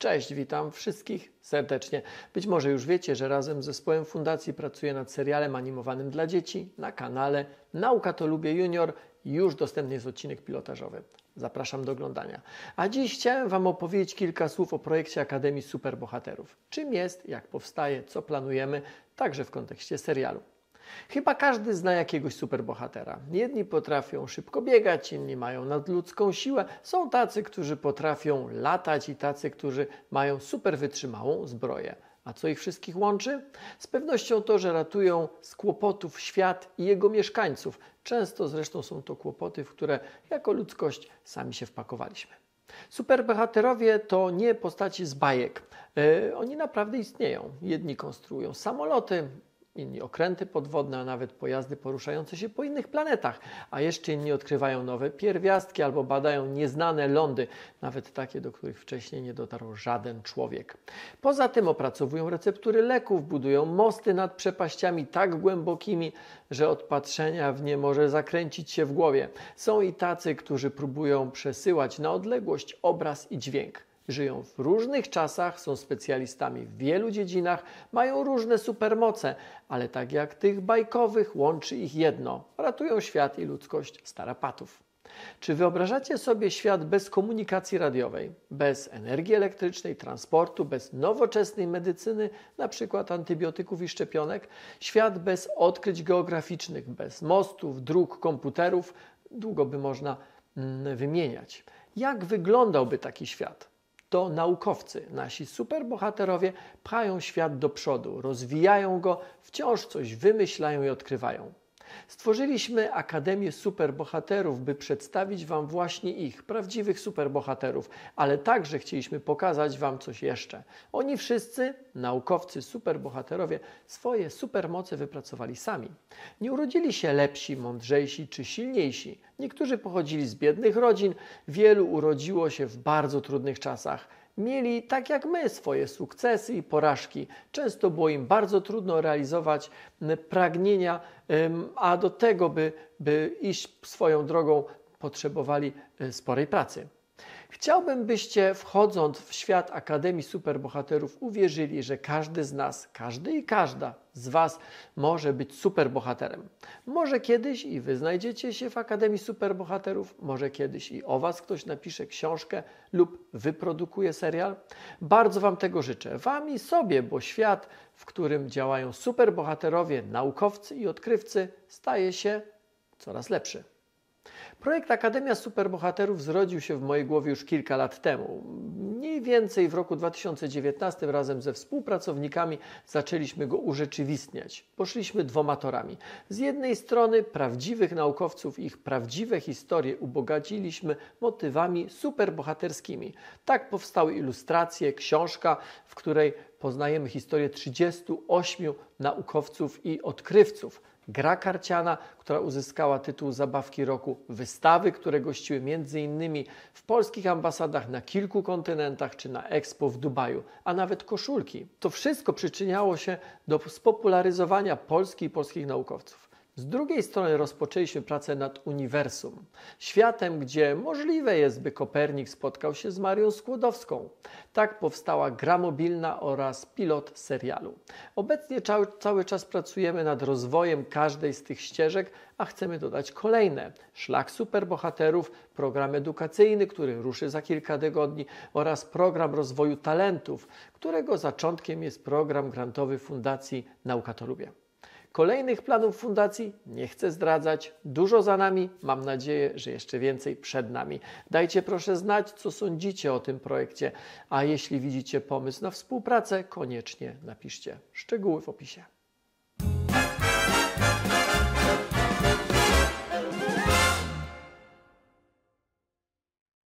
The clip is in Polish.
Cześć, witam wszystkich serdecznie. Być może już wiecie, że razem z zespołem fundacji pracuję nad serialem animowanym dla dzieci na kanale Nauka to Lubię Junior. Już dostępny jest odcinek pilotażowy. Zapraszam do oglądania. A dziś chciałem Wam opowiedzieć kilka słów o projekcie Akademii Superbohaterów. Czym jest, jak powstaje, co planujemy, także w kontekście serialu. Chyba każdy zna jakiegoś superbohatera. Jedni potrafią szybko biegać, inni mają nadludzką siłę. Są tacy, którzy potrafią latać i tacy, którzy mają super wytrzymałą zbroję. A co ich wszystkich łączy? Z pewnością to, że ratują z kłopotów świat i jego mieszkańców. Często zresztą są to kłopoty, w które jako ludzkość sami się wpakowaliśmy. Superbohaterowie to nie postaci z bajek. Yy, oni naprawdę istnieją. Jedni konstruują samoloty, inni okręty podwodne, a nawet pojazdy poruszające się po innych planetach, a jeszcze inni odkrywają nowe pierwiastki albo badają nieznane lądy, nawet takie, do których wcześniej nie dotarł żaden człowiek. Poza tym opracowują receptury leków, budują mosty nad przepaściami tak głębokimi, że od patrzenia w nie może zakręcić się w głowie. Są i tacy, którzy próbują przesyłać na odległość obraz i dźwięk. Żyją w różnych czasach, są specjalistami w wielu dziedzinach, mają różne supermoce, ale tak jak tych bajkowych, łączy ich jedno: ratują świat i ludzkość z tarapatów. Czy wyobrażacie sobie świat bez komunikacji radiowej, bez energii elektrycznej, transportu, bez nowoczesnej medycyny, np. antybiotyków i szczepionek? Świat bez odkryć geograficznych, bez mostów, dróg, komputerów? Długo by można mm, wymieniać. Jak wyglądałby taki świat? to naukowcy, nasi superbohaterowie, pchają świat do przodu, rozwijają go, wciąż coś wymyślają i odkrywają. Stworzyliśmy Akademię Superbohaterów, by przedstawić Wam właśnie ich, prawdziwych superbohaterów, ale także chcieliśmy pokazać Wam coś jeszcze. Oni wszyscy, naukowcy, superbohaterowie, swoje supermoce wypracowali sami. Nie urodzili się lepsi, mądrzejsi czy silniejsi. Niektórzy pochodzili z biednych rodzin, wielu urodziło się w bardzo trudnych czasach mieli tak jak my swoje sukcesy i porażki. Często było im bardzo trudno realizować pragnienia, a do tego, by, by iść swoją drogą, potrzebowali e, sporej pracy. Chciałbym, byście wchodząc w świat Akademii Superbohaterów uwierzyli, że każdy z nas, każdy i każda z Was może być superbohaterem. Może kiedyś i Wy znajdziecie się w Akademii Superbohaterów, może kiedyś i o Was ktoś napisze książkę lub wyprodukuje serial. Bardzo Wam tego życzę. Wam i sobie, bo świat, w którym działają superbohaterowie, naukowcy i odkrywcy, staje się coraz lepszy. Projekt Akademia Superbohaterów zrodził się w mojej głowie już kilka lat temu. Mniej więcej w roku 2019 razem ze współpracownikami zaczęliśmy go urzeczywistniać. Poszliśmy dwoma torami. Z jednej strony prawdziwych naukowców, ich prawdziwe historie ubogaciliśmy motywami superbohaterskimi. Tak powstały ilustracje, książka, w której poznajemy historię 38 naukowców i odkrywców. Gra karciana, która uzyskała tytuł Zabawki Roku, wystawy, które gościły m.in. w polskich ambasadach na kilku kontynentach czy na Expo w Dubaju, a nawet koszulki. To wszystko przyczyniało się do spopularyzowania Polski i polskich naukowców. Z drugiej strony rozpoczęliśmy pracę nad uniwersum, światem, gdzie możliwe jest, by Kopernik spotkał się z Marią Skłodowską. Tak powstała gra mobilna oraz pilot serialu. Obecnie cały, cały czas pracujemy nad rozwojem każdej z tych ścieżek, a chcemy dodać kolejne. Szlak superbohaterów, program edukacyjny, który ruszy za kilka tygodni oraz program rozwoju talentów, którego zaczątkiem jest program grantowy Fundacji Nauka to Lubię. Kolejnych planów fundacji nie chcę zdradzać. Dużo za nami. Mam nadzieję, że jeszcze więcej przed nami. Dajcie proszę znać, co sądzicie o tym projekcie. A jeśli widzicie pomysł na współpracę, koniecznie napiszcie szczegóły w opisie.